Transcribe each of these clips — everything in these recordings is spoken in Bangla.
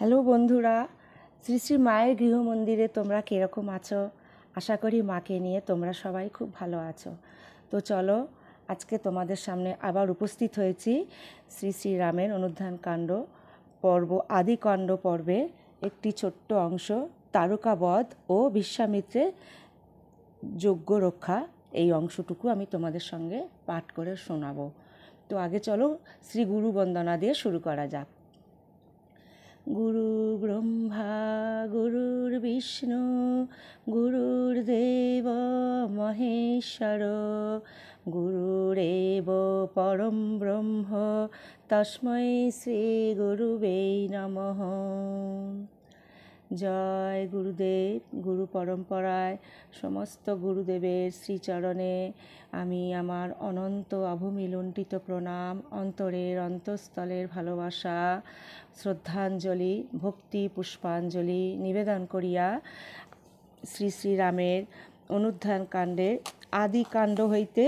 হ্যালো বন্ধুরা শ্রী শ্রী মায়ের গৃহমন্দিরে তোমরা কীরকম আছো আশা করি মাকে নিয়ে তোমরা সবাই খুব ভালো আছো তো চলো আজকে তোমাদের সামনে আবার উপস্থিত হয়েছি শ্রী শ্রী রামের অনুধান কাণ্ড পর্ব আদিকাণ্ড পর্বে একটি ছোট্ট অংশ তারকাবধ ও বিশ্বামিত্রের যোগ্য রক্ষা এই অংশটুকু আমি তোমাদের সঙ্গে পাঠ করে শোনাবো তো আগে চলো শ্রী গুরু বন্দনা দিয়ে শুরু করা যাক গুরু ব্রহ্মা গুরুর বিষ্ণু গুরুর দেব মহেশ্বর গুরুরেব পরম ব্রহ্ম তস্মৈ শ্রী গুরুবে নমঃ জয় গুরুদেব গুরু পরম্পরায় সমস্ত গুরুদেবের শ্রীচরণে আমি আমার অনন্ত অভমিলুণ্ঠিত প্রণাম অন্তরের অন্তঃস্থলের ভালোবাসা শ্রদ্ধাঞ্জলি ভক্তি পুষ্পাঞ্জলি নিবেদন করিয়া শ্রী শ্রীরামের অনুধ্যান কাণ্ডের আদি কাণ্ড হইতে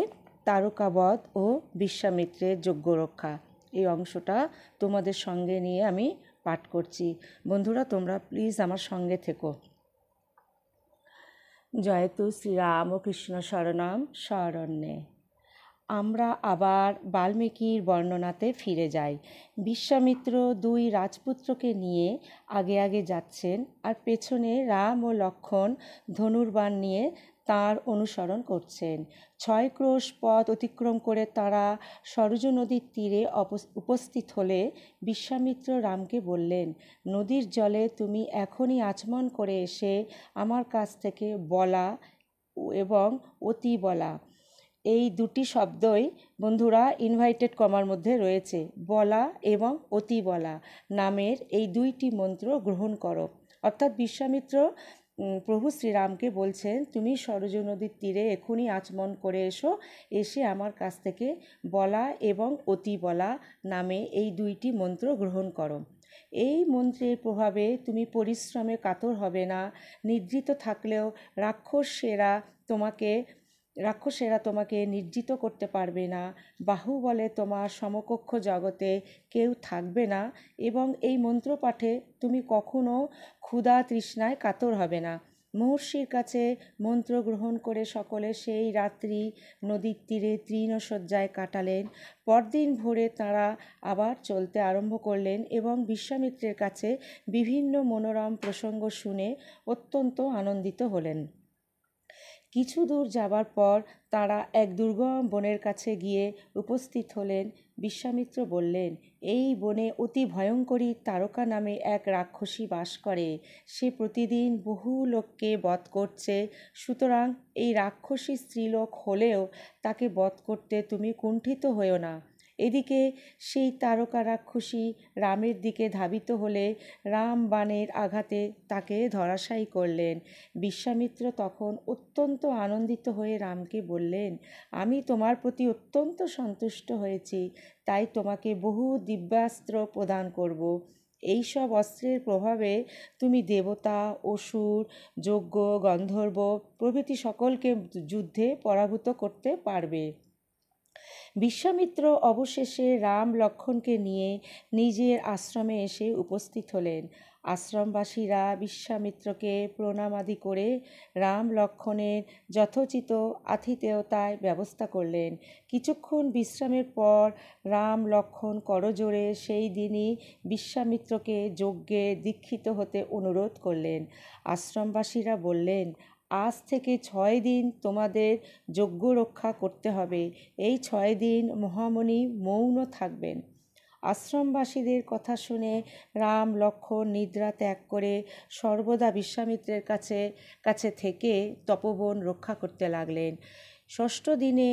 তারকাবধ ও বিশ্বামিত্রের যোগ্য রক্ষা এই অংশটা তোমাদের সঙ্গে নিয়ে আমি পাঠ করছি বন্ধুরা তোমরা প্লিজ আমার সঙ্গে থেকো জয়তু শ্রীরাম ও কৃষ্ণ শরণম স্মরণ্যে আমরা আবার বাল্মীকির বর্ণনাতে ফিরে যাই বিশ্বামিত্র দুই রাজপুত্রকে নিয়ে আগে আগে যাচ্ছেন আর পেছনে রাম ও লক্ষণ ধনুর্বাণ নিয়ে তার অনুসরণ করছেন ছয় ক্রোশ পথ অতিক্রম করে তারা সরজ নদীর তীরে উপস্থিত হলে বিশ্বামিত্র রামকে বললেন নদীর জলে তুমি এখনই আচমন করে এসে আমার কাছ থেকে বলা এবং অতি বলা এই দুটি শব্দই বন্ধুরা ইনভাইটেড কমার মধ্যে রয়েছে বলা এবং অতি বলা নামের এই দুইটি মন্ত্র গ্রহণ করো অর্থাৎ বিশ্বামিত্র প্রভু শ্রীরামকে বলছেন তুমি সরোজ নদীর তীরে এখনই আচমন করে এসো এসে আমার কাছ থেকে বলা এবং অতি বলা নামে এই দুইটি মন্ত্র গ্রহণ করো এই মন্ত্রের প্রভাবে তুমি পরিশ্রমে কাতর হবে না নিদ্রিত থাকলেও রাক্ষসেরা তোমাকে রাক্ষসেরা তোমাকে নির্জিত করতে পারবে না বাহুবলে তোমার সমকক্ষ জগতে কেউ থাকবে না এবং এই মন্ত্র পাঠে তুমি কখনো ক্ষুধা তৃষ্ণায় কাতর হবে না মহর্ষির কাছে মন্ত্র গ্রহণ করে সকলে সেই রাত্রি নদীর তীরে তৃণশয্যায় কাটালেন পরদিন ভোরে তাঁরা আবার চলতে আরম্ভ করলেন এবং বিশ্বামিত্রের কাছে বিভিন্ন মনোরম প্রসঙ্গ শুনে অত্যন্ত আনন্দিত হলেন কিছু দূর যাবার পর তাঁরা এক দুর্গম বনের কাছে গিয়ে উপস্থিত হলেন বিশ্বামিত্র বললেন এই বনে অতি ভয়ঙ্করী তারকা নামে এক রাক্ষসী বাস করে সে প্রতিদিন বহু লোককে বধ করছে সুতরাং এই রাক্ষসী স্ত্রীলোক হলেও তাকে বধ করতে তুমি কুণ্ঠিত হয়েও না এদিকে সেই তারকারা খুশি রামের দিকে ধাবিত হলে রাম বাণের আঘাতে তাকে ধরাশায়ী করলেন বিশ্বামিত্র তখন অত্যন্ত আনন্দিত হয়ে রামকে বললেন আমি তোমার প্রতি অত্যন্ত সন্তুষ্ট হয়েছি তাই তোমাকে বহু দিব্যাস্ত্র প্রদান করব এই সব অস্ত্রের প্রভাবে তুমি দেবতা অসুর যজ্ঞ গন্ধর্ব প্রভৃতি সকলকে যুদ্ধে পরাভূত করতে পারবে বিশ্বামিত্র অবশেষে রাম লক্ষণকে নিয়ে নিজের আশ্রমে এসে উপস্থিত হলেন আশ্রমবাসীরা বিশ্বামিত্রকে প্রণামাদি করে রাম লক্ষণের যথোচিত আতিথেয়তায় ব্যবস্থা করলেন কিছুক্ষণ বিশ্রামের পর রাম লক্ষণ করজোড়ে সেই দিনই বিশ্বামিত্রকে যজ্ঞে দীক্ষিত হতে অনুরোধ করলেন আশ্রমবাসীরা বললেন আজ থেকে ছয় দিন তোমাদের যজ্ঞ রক্ষা করতে হবে এই ছয় দিন মহামণি মৌন থাকবেন আশ্রমবাসীদের কথা শুনে রাম লক্ষ্মণ নিদ্রা ত্যাগ করে সর্বদা বিশ্বামিত্রের কাছে কাছে থেকে তপবন রক্ষা করতে লাগলেন ষষ্ঠ দিনে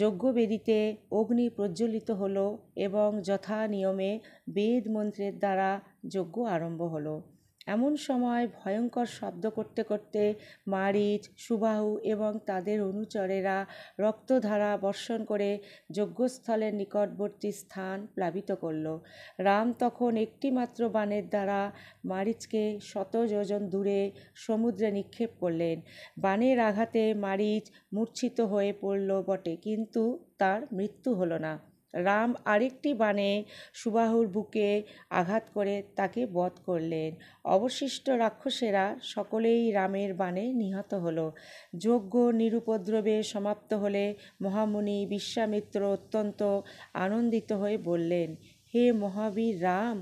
যজ্ঞবেদীতে অগ্নি প্রজ্বলিত হল এবং যথা নিয়মে বেদ মন্ত্রের দ্বারা যজ্ঞ আরম্ভ হলো এমন সময় ভয়ঙ্কর শব্দ করতে করতে মারিচ সুবাহু এবং তাদের অনুচরেরা রক্তধারা বর্ষণ করে যজ্ঞস্থলের নিকটবর্তী স্থান প্লাবিত করল রাম তখন একটিমাত্র বাণের দ্বারা মারিচকে শত যোজন দূরে সমুদ্রে নিক্ষেপ করলেন বাণের আঘাতে মারিচ মূর্ছিত হয়ে পড়ল বটে কিন্তু তার মৃত্যু হলো না রাম আরেকটি বাণে সুবাহুর বুকে আঘাত করে তাকে বধ করলেন অবশিষ্ট রাক্ষসেরা সকলেই রামের বাণে নিহত হল যজ্ঞ নিরুপদ্রবে সমাপ্ত হলে মহামুনি বিশ্বামিত্র অত্যন্ত আনন্দিত হয়ে বললেন হে মহাবীর রাম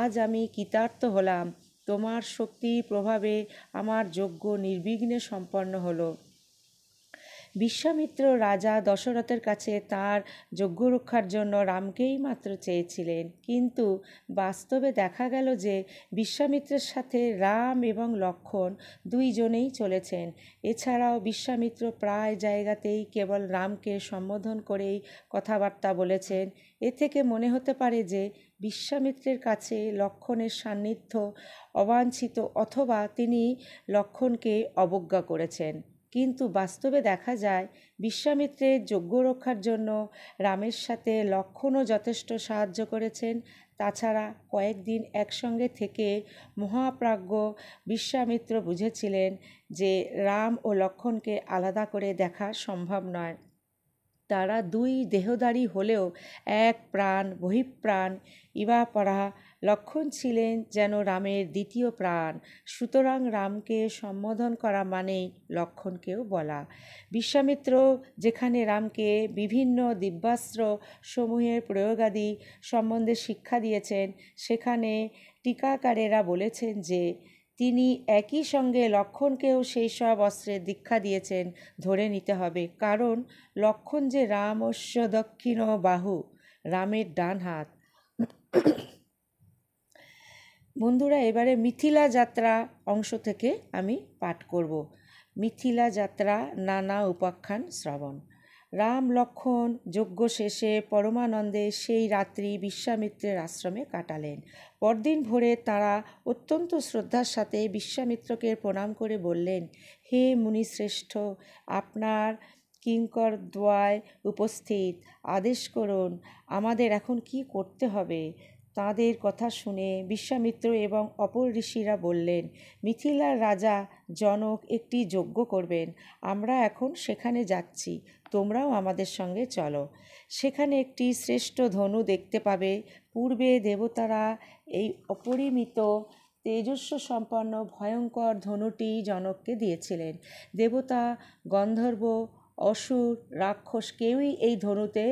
আজ আমি কৃতার্থ হলাম তোমার শক্তি প্রভাবে আমার যজ্ঞ নির্বিঘ্নে সম্পন্ন হলো বিশ্বামিত্র রাজা দশরথের কাছে তার যোগ্য রক্ষার জন্য রামকেই মাত্র চেয়েছিলেন কিন্তু বাস্তবে দেখা গেল যে বিশ্বামিত্রের সাথে রাম এবং লক্ষণ দুইজনেই চলেছেন এছাড়াও বিশ্বামিত্র প্রায় জায়গাতেই কেবল রামকে সম্বোধন করেই কথাবার্তা বলেছেন এ থেকে মনে হতে পারে যে বিশ্বামিত্রের কাছে লক্ষণের সান্নিধ্য অবাঞ্ছিত অথবা তিনি লক্ষণকে অবজ্ঞা করেছেন কিন্তু বাস্তবে দেখা যায় বিশ্বামিত্রের যোগ্য রক্ষার জন্য রামের সাথে লক্ষণও যথেষ্ট সাহায্য করেছেন তাছাড়া কয়েকদিন একসঙ্গে থেকে মহাপ্রাজ্ঞ বিশ্বামিত্র বুঝেছিলেন যে রাম ও লক্ষণকে আলাদা করে দেখা সম্ভব নয় তারা দুই দেহদারী হলেও এক প্রাণ বহিঃপ্রাণ ইবাপরা লক্ষণ ছিলেন যেন রামের দ্বিতীয় প্রাণ সুতরাং রামকে সম্বোধন করা মানেই লক্ষণকেও বলা বিশ্বামিত্র যেখানে রামকে বিভিন্ন দিব্যাস্ত্র সমূহের প্রয়োগাদি সম্বন্ধে শিক্ষা দিয়েছেন সেখানে টিকাকারেরা বলেছেন যে তিনি একই সঙ্গে লক্ষণকেও সেই সব অস্ত্রের দীক্ষা দিয়েছেন ধরে নিতে হবে কারণ লক্ষণ যে রামস্য দক্ষিণ বাহু রামের ডান হাত বন্ধুরা এবারে মিথিলা যাত্রা অংশ থেকে আমি পাঠ করব মিথিলা যাত্রা নানা উপাখ্যান শ্রবণ রাম লক্ষণ যজ্ঞ শেষে পরমানন্দে সেই রাত্রি বিশ্বামিত্রের আশ্রমে কাটালেন পরদিন ভোরে তারা অত্যন্ত শ্রদ্ধার সাথে বিশ্বামিত্রকে প্রণাম করে বললেন হে মুনিশ্রেষ্ঠ আপনার কিঙ্কর দ্বয় উপস্থিত আদেশ করুন আমাদের এখন কি করতে হবে তাদের কথা শুনে বিশ্বামিত্র এবং অপর ঋষিরা বললেন মিথিলার রাজা জনক একটি যজ্ঞ করবেন আমরা এখন সেখানে যাচ্ছি তোমরাও আমাদের সঙ্গে চলো সেখানে একটি শ্রেষ্ঠ ধনু দেখতে পাবে পূর্বে দেবতারা এই অপরিমিত তেজস্ব সম্পন্ন ভয়ঙ্কর ধনুটি জনককে দিয়েছিলেন দেবতা গন্ধর্ব অসুর রাক্ষস কেউই এই ধনুতে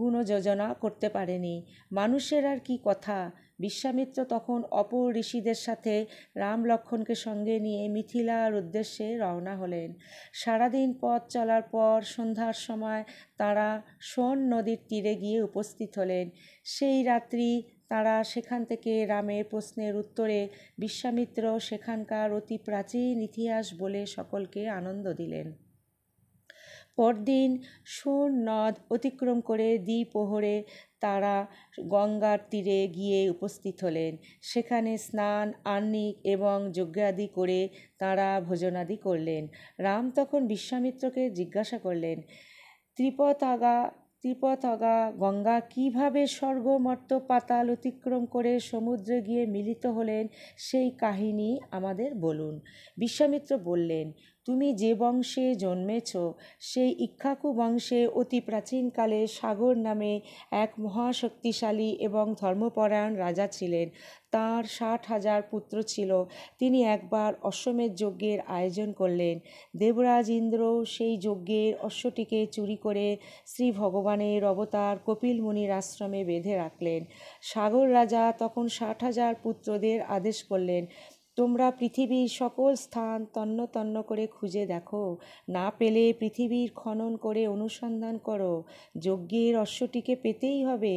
গুণযোজনা করতে পারেনি মানুষের আর কি কথা বিশ্বামিত্র তখন অপর ঋষিদের সাথে রাম লক্ষণকে সঙ্গে নিয়ে মিথিলার উদ্দেশ্যে রওনা হলেন সারাদিন পথ চলার পর সন্ধ্যার সময় তারা সোন নদীর তীরে গিয়ে উপস্থিত হলেন সেই রাত্রি তারা সেখান থেকে রামের প্রশ্নের উত্তরে বিশ্বামিত্র সেখানকার অতি প্রাচীন ইতিহাস বলে সকলকে আনন্দ দিলেন পরদিন সোন নদ অতিক্রম করে দ্বিপ্রহরে তারা গঙ্গার তীরে গিয়ে উপস্থিত হলেন সেখানে স্নান আর্নিক এবং যজ্ঞাদি করে তারা ভোজনাদি করলেন রাম তখন বিশ্বামিত্রকে জিজ্ঞাসা করলেন ত্রিপতাগা ত্রিপতগা গঙ্গা কিভাবে স্বর্গমর্ত পাতাল অতিক্রম করে সমুদ্রে গিয়ে মিলিত হলেন সেই কাহিনী আমাদের বলুন বিশ্বামিত্র বললেন তুমি যে বংশে জন্মেছ সেই ইক্ষাকু বংশে অতি প্রাচীনকালে সাগর নামে এক মহাশক্তিশালী এবং ধর্মপরায়ণ রাজা ছিলেন তার ষাট হাজার পুত্র ছিল তিনি একবার অশ্বমেধ যজ্ঞের আয়োজন করলেন দেবরাজ ইন্দ্র সেই যজ্ঞের অশ্বটিকে চুরি করে শ্রী ভগবানের অবতার কপিল মুনির আশ্রমে বেঁধে রাখলেন সাগর রাজা তখন ষাট হাজার পুত্রদের আদেশ করলেন তোমরা পৃথিবীর সকল স্থান তন্ন তন্ন করে খুঁজে দেখো না পেলে পৃথিবীর খনন করে অনুসন্ধান করো যজ্ঞের অশ্বটিকে পেতেই হবে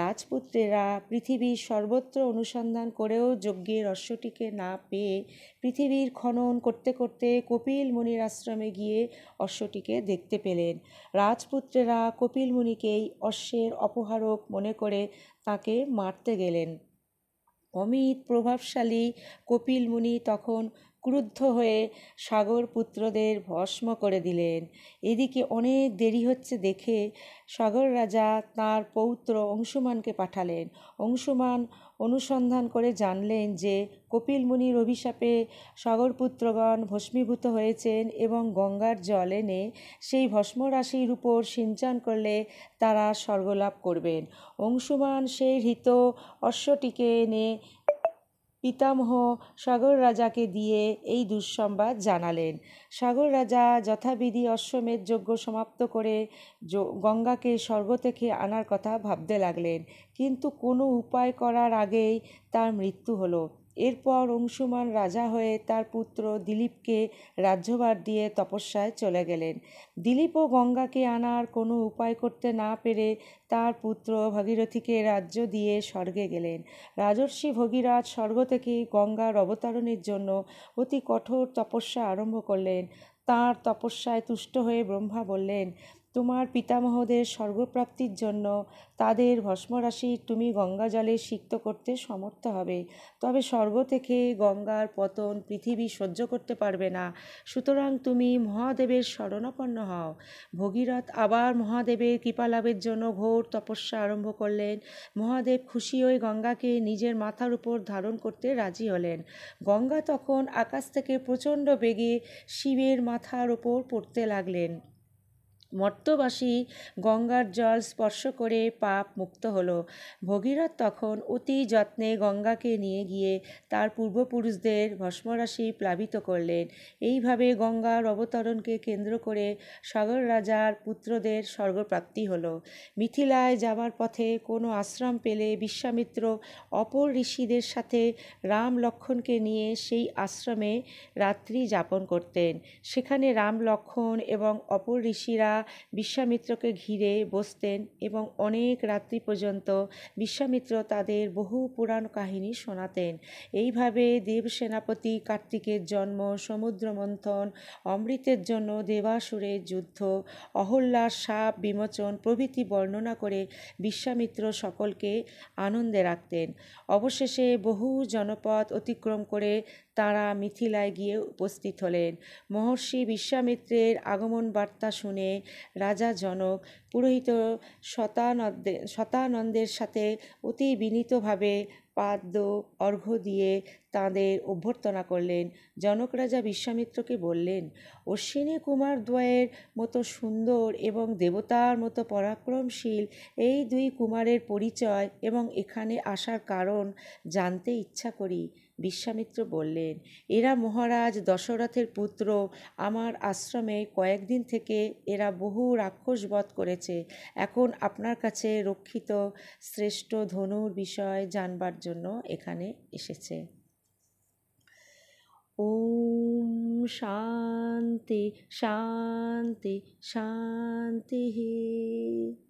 রাজপুত্রেরা পৃথিবীর সর্বত্র অনুসন্ধান করেও যজ্ঞের অশ্বটিকে না পেয়ে পৃথিবীর খনন করতে করতে কপিল মুনির আশ্রমে গিয়ে অশ্বটিকে দেখতে পেলেন রাজপুত্রেরা কপিল মুনিকেই অশ্বের অপহারক মনে করে তাকে মারতে গেলেন অমিত প্রভাবশালী কপিল মুনি তখন ক্রুদ্ধ হয়ে সাগর পুত্রদের ভস্ম করে দিলেন এদিকে অনেক দেরি হচ্ছে দেখে সাগর রাজা তার পৌত্র অংশুমানকে পাঠালেন অংশুমান অনুসন্ধান করে জানলেন যে কপিল মুনির অভিশাপে সাগরপুত্রগণ ভস্মীভূত হয়েছেন এবং গঙ্গার জল এনে সেই ভস্মরাশির উপর সিঞ্চন করলে তারা স্বর্গলাভ করবেন অংশুমান সেই হৃত অশ্বটিকে এনে পিতামহ সাগর রাজাকে দিয়ে এই দুঃসংবাদ জানালেন সাগর রাজা যথাবিধি অশ্বমেধ যজ্ঞ সমাপ্ত করে গঙ্গাকে স্বর্গ থেকে আনার কথা ভাবতে লাগলেন কিন্তু কোনো উপায় করার আগেই তার মৃত্যু হলো এরপর অংশুমান রাজা হয়ে তার পুত্র দিলীপকে রাজ্যভার দিয়ে তপস্যায় চলে গেলেন দিলীপ ও গঙ্গাকে আনার কোনো উপায় করতে না পেরে তার পুত্র ভাগীরথীকে রাজ্য দিয়ে স্বর্গে গেলেন রাজর্ষি ভগীরাজ স্বর্গ থেকে গঙ্গার অবতারণের জন্য অতি কঠোর তপস্যা আরম্ভ করলেন তার তপস্যায় তুষ্ট হয়ে ব্রহ্মা বললেন তোমার পিতামহদের সর্বপ্রাপ্তির জন্য তাদের ভস্মরাশি তুমি গঙ্গা জলে সিক্ত করতে সমর্থ হবে তবে স্বর্গ থেকে গঙ্গার পতন পৃথিবী সহ্য করতে পারবে না সুতরাং তুমি মহাদেবের শরণাপন্ন হও ভগীরথ আবার মহাদেবের কৃপালাভের জন্য ঘোর তপস্যা আরম্ভ করলেন মহাদেব খুশি হয়ে গঙ্গাকে নিজের মাথার উপর ধারণ করতে রাজি হলেন গঙ্গা তখন আকাশ থেকে প্রচণ্ড বেগে শিবের মাথার ওপর পড়তে লাগলেন মর্তবাসী গঙ্গার জল স্পর্শ করে পাপ মুক্ত হল ভগীরথ তখন অতি যত্নে গঙ্গাকে নিয়ে গিয়ে তার পূর্বপুরুষদের ভস্মরাশি প্লাবিত করলেন এইভাবে গঙ্গার অবতরণকে কেন্দ্র করে সাগর রাজার পুত্রদের স্বর্গপ্রাপ্তি হল মিথিলায় যাবার পথে কোনো আশ্রম পেলে বিশ্বামিত্র অপর ঋষিদের সাথে রাম লক্ষণকে নিয়ে সেই আশ্রমে রাত্রি যাপন করতেন সেখানে রাম লক্ষণ এবং অপর ঋষিরা বিশ্বামিত্রকে ঘিরে বসতেন এবং অনেক রাত্রি পর্যন্ত বিশ্বামিত্র তাদের বহু পুরাণ কাহিনী শোনাতেন এইভাবে দেবসেনাপতি কার্তিকের জন্ম সমুদ্র মন্থন অমৃতের জন্য দেবাসুরের যুদ্ধ অহল্যার সাপ বিমোচন প্রভৃতি বর্ণনা করে বিশ্বামিত্র সকলকে আনন্দে রাখতেন অবশেষে বহু জনপদ অতিক্রম করে তাঁরা মিথিলায় গিয়ে উপস্থিত হলেন মহর্ষি বিশ্বামিত্রের আগমন বার্তা শুনে রাজা জনক পুরোহিত শতানন্দে শতানন্দের সাথে অতি বিনীতভাবে পাদ্য অর্ঘ্য দিয়ে তাঁদের অভ্যর্থনা করলেন জনক রাজা বিশ্বামিত্রকে বললেন অশ্বিনী কুমার দ্বয়ের মতো সুন্দর এবং দেবতার মতো পরাক্রমশীল এই দুই কুমারের পরিচয় এবং এখানে আসার কারণ জানতে ইচ্ছা করি বিশ্বামিত্র বললেন এরা মহারাজ দশরথের পুত্র আমার আশ্রমে কয়েকদিন থেকে এরা বহু রাক্ষস বধ করেছে এখন আপনার কাছে রক্ষিত শ্রেষ্ঠ ধনুর বিষয় জানবার জন্য এখানে এসেছে শান্তি শান্তি শান্তি शान्तिः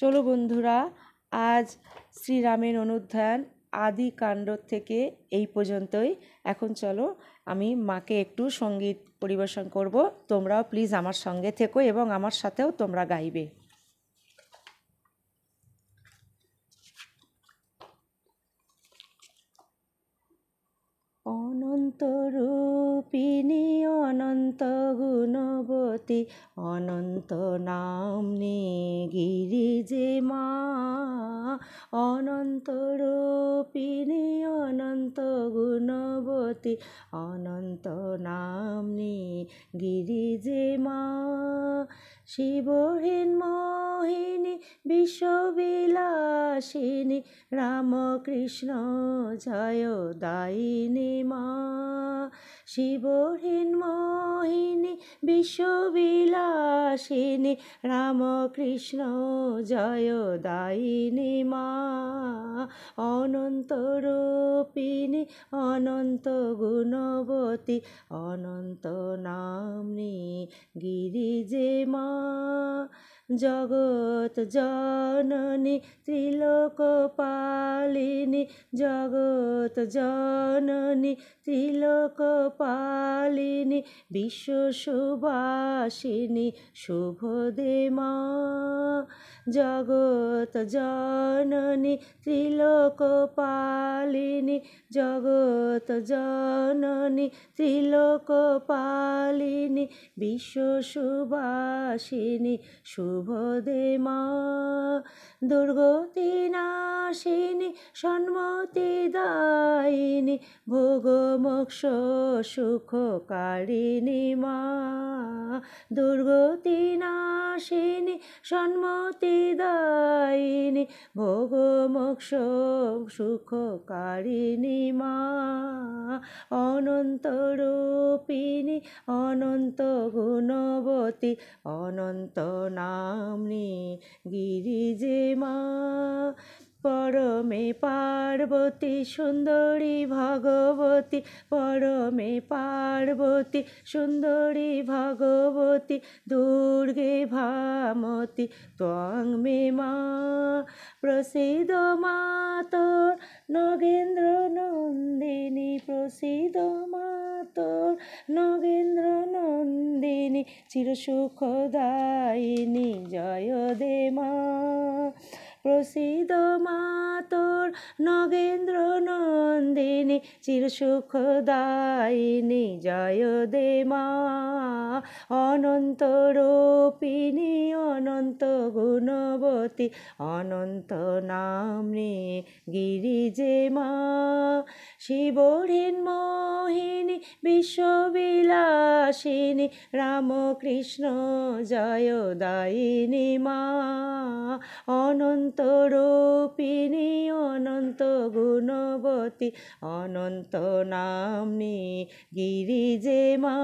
চলো বন্ধুরা আজ শ্রীরামের অনুধ্যান আদি কাণ্ড থেকে এই পর্যন্তই এখন চলো আমি মাকে একটু সঙ্গীত পরিবেশন করব তোমরাও প্লিজ আমার সঙ্গে থেকো এবং আমার সাথেও তোমরা গাইবে অনন্ত অনন্ত গুণবতী অনন্ত গিরি যে মা অনন্ত রূপিণী অনন্ত গুণবতী অনন্ত গিরি যে মা শিবহীন মা মোহিনী বিশ্ববিলাসিনী রামকৃষ্ণ জয় দায়িনী মা শিবহীন মোহিনী বিশ্ববিলাসিনী রামকৃষ্ণ জয় দায়িনী মা অনন্ত রূপিণী অনন্ত গুণবতী অনন্ত নামনি গিরিজে মা জগত জননী ত্রিলোক পালিনী জগত জননী ত্রিলোক পালিনী বিশ্ব সুবাসিনী শুভ জগত জননী ত্রিলোক পালিনী জগত জননী ত্রিলোক পালিনী বিশ্ব সুবাসিনী শুভ শুভ মা দুর্গতি নাশিনী সন্মতি দায়িনী ভোগ মোক্ষ সুখ কারিণী মা দুর্গতি নাশিনী সন্মতি দায়ী মোহিনী ভোগ মোক্ষ কারিণী মা অনন্ত রূপিণী অনন্ত গুণবতী অনন্ত নামনি গিরিজে মা পরমে পার্বতী সুন্দরী ভগবতী পরমে পার্বতী সুন্দরী ভগবতী দুর্গে ভামতি ত্বং মে মা প্রসিদ মাতর নগেন্দ্র নন্দিনী প্রসিদ মাতর নগেন্দ্র নন্দিনী চিরসুখদায়িনী জয় দে মা প্রসিদ্ধ মাতর নগেন্দ্র নন্দিনী চিরসুখদায়িনী জয় দে মা অনন্ত রূপিণী অনন্ত গুণবতী অনন্ত নামনি গিরিজে মা শিবহীন মোহিনী বিশ্ববিলাসিনী রামকৃষ্ণ জয়দায়িনী মা অনন্ত অনন্ত অনন্ত গুণবতী অনন্ত নামনি গিরিজে মা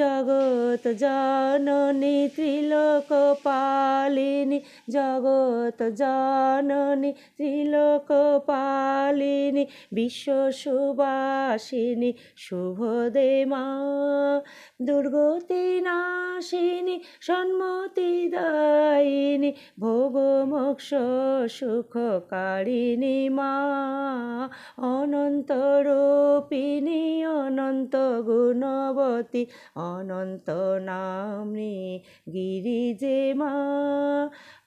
জগৎ জননী ত্রিলোক পালিনী জগৎ জননী ত্রিলোক পালিনী বিশ্ব সুবাসিনী শুভদে মা দুর্গতি নাশিনী সন্মতি দায়িনী ভোগ মোক্ষ সুখকারিণী মা অনন্ত রূপিণী অনন্ত গুণবতী অনন্ত নামনি গিরিজে মা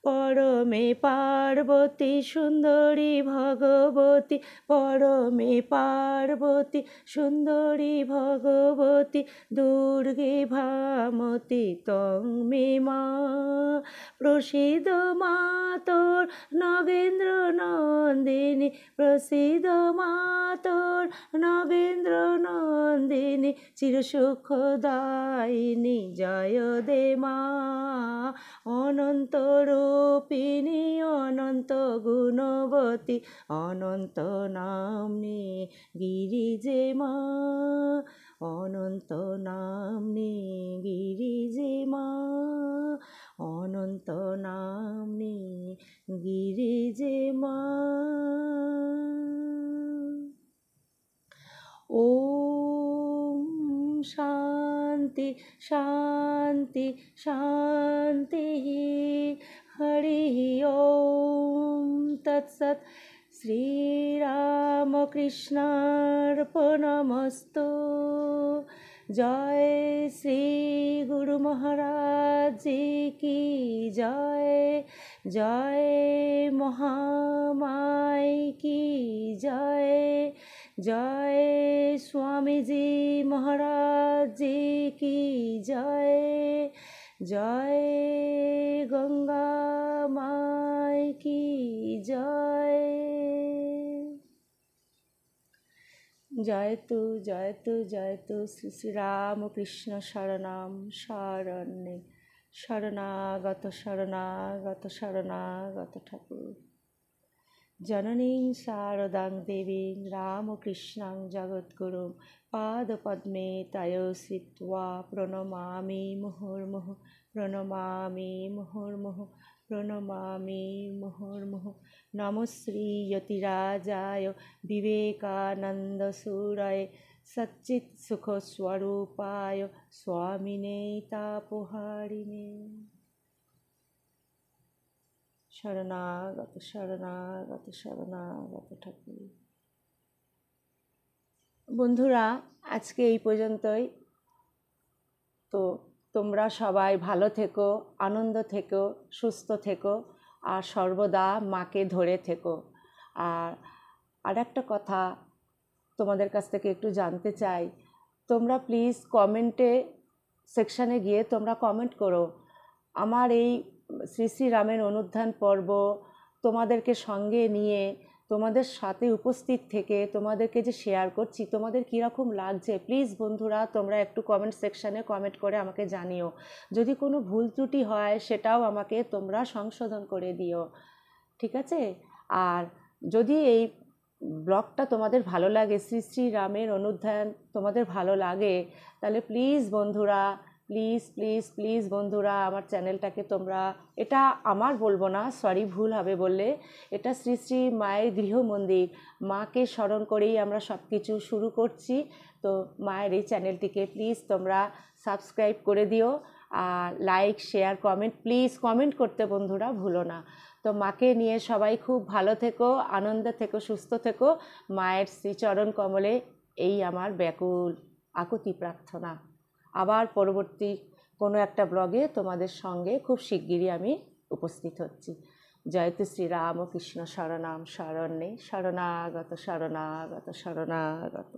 পরমে পার্বতী সুন্দরী ভগবতী পরমে পার্বতী সুন্দরী ভগবতী দুর্গে ভামতি তং মে মা প্রসিদ মাতর নগেন্দ্র নন্দিনী প্রসিদ মাতর নগেন্দ্র নন্দিনী চিরসুখদায়িনী জয় দে মা অনন্তরূপ রূপিণী অনন্ত গুণবতী অনন্ত নামনে গিরিজে মা অনন্ত নামনে গিরিজে মা অনন্ত নামনে গিরিজে মা ও শান্তি শান্তি শান্তি हरि ओ तत्सत् श्रीरामकृष्णार्पणमस्तु जय श्री गुरु महाराज जी की जय जय महामाय की जय जय स्वामी जी महाराज जी की जय जय गंगा জয় জয় তু জয় তু জয় তু শ্রী শ্রী রামকৃষ্ণ শরণাম শরণ্যে শরণাগত শরণাগত শরণাগত ঠাকুর জননীং শারদাং দেবীং রামকৃষ্ণাং জগদ্গুরুম পাদপদ্মে তয় শ্রিত্বা প্রণমামি মুহুর্মুহ প্রণমামি মুহুর্মুহ প্রণমামি মুহুর্মুহ নমশ্রী যতিরাজায় সুখ স্বরূপায় সুখস্বরূপায় স্বামিনে তাপহারিণে শরণাগত শরণাগত শরণাগত ঠাকুর বন্ধুরা আজকে এই পর্যন্তই তো তোমরা সবাই ভালো থেকো আনন্দ থেকো সুস্থ থেকো আর সর্বদা মাকে ধরে থেকো আর আরেকটা কথা তোমাদের কাছ থেকে একটু জানতে চাই তোমরা প্লিজ কমেন্টে সেকশানে গিয়ে তোমরা কমেন্ট করো আমার এই শ্রী শ্রী রামের পর্ব তোমাদেরকে সঙ্গে নিয়ে তোমাদের সাথে উপস্থিত থেকে তোমাদেরকে যে শেয়ার করছি তোমাদের কীরকম লাগছে প্লিজ বন্ধুরা তোমরা একটু কমেন্ট সেকশানে কমেন্ট করে আমাকে জানিও যদি কোনো ভুল ত্রুটি হয় সেটাও আমাকে তোমরা সংশোধন করে দিও ঠিক আছে আর যদি এই ব্লগটা তোমাদের ভালো লাগে শ্রী শ্রী রামের অনুধ্যান তোমাদের ভালো লাগে তাহলে প্লিজ বন্ধুরা প্লিজ প্লিজ প্লিজ বন্ধুরা আমার চ্যানেলটাকে তোমরা এটা আমার বলবো না সরি ভুল হবে বললে এটা শ্রী শ্রী মায়ের গৃহমন্দির মাকে স্মরণ করেই আমরা সব কিছু শুরু করছি তো মায়ের এই চ্যানেলটিকে প্লিজ তোমরা সাবস্ক্রাইব করে দিও আর like share comment please comment করতে বন্ধুরা ভুলো না তো মাকে নিয়ে সবাই খুব ভালো থেকো আনন্দে থেকো সুস্থ থেকো মায়ের শ্রীচরণ কমলে এই আমার ব্যাকুল আকুতি প্রার্থনা আবার পরবর্তী কোনো একটা ব্লগে তোমাদের সঙ্গে খুব শিগগিরই আমি উপস্থিত হচ্ছি জয়তু শ্রীরাম ও কৃষ্ণ শরণাম শরণ্যে শরণাগত শরণাগত শরণাগত